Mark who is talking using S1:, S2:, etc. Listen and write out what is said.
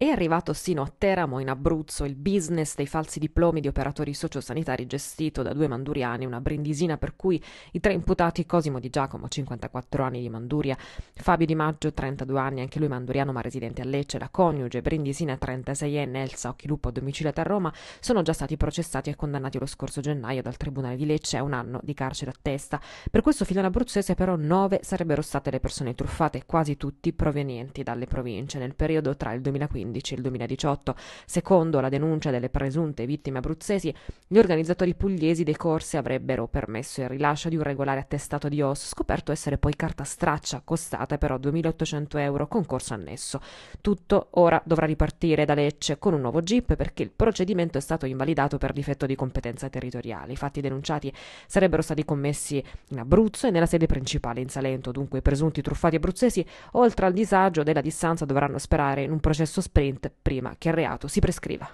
S1: È arrivato sino a Teramo, in Abruzzo, il business dei falsi diplomi di operatori sociosanitari gestito da due manduriani, una brindisina per cui i tre imputati Cosimo Di Giacomo, 54 anni di Manduria, Fabio Di Maggio, 32 anni, anche lui manduriano ma residente a Lecce, la coniuge brindisina 36enne Elsa Occhilupo, domiciliata a Roma, sono già stati processati e condannati lo scorso gennaio dal Tribunale di Lecce a un anno di carcere a testa. Per questo filone abruzzese però nove sarebbero state le persone truffate, quasi tutti provenienti dalle province, nel periodo tra il 2015 2015 e il 2018. Secondo la denuncia delle presunte vittime abruzzesi, gli organizzatori pugliesi dei corsi avrebbero permesso il rilascio di un regolare attestato di OS, scoperto essere poi carta straccia, costata però 2.800 euro con corso annesso. Tutto ora dovrà ripartire da Lecce con un nuovo GIP perché il procedimento è stato invalidato per difetto di competenza territoriale. I fatti denunciati sarebbero stati commessi in Abruzzo e nella sede principale in Salento, dunque i presunti truffati abruzzesi, oltre al disagio della distanza, dovranno sperare in un processo speciale sprint prima che il reato si prescriva.